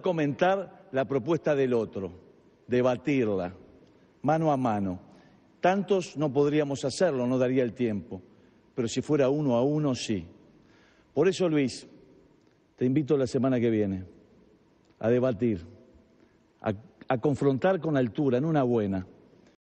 comentar la propuesta del otro, debatirla mano a mano. Tantos no podríamos hacerlo, no daría el tiempo, pero si fuera uno a uno, sí. Por eso, Luis, te invito la semana que viene a debatir, a confrontar con altura, en una buena.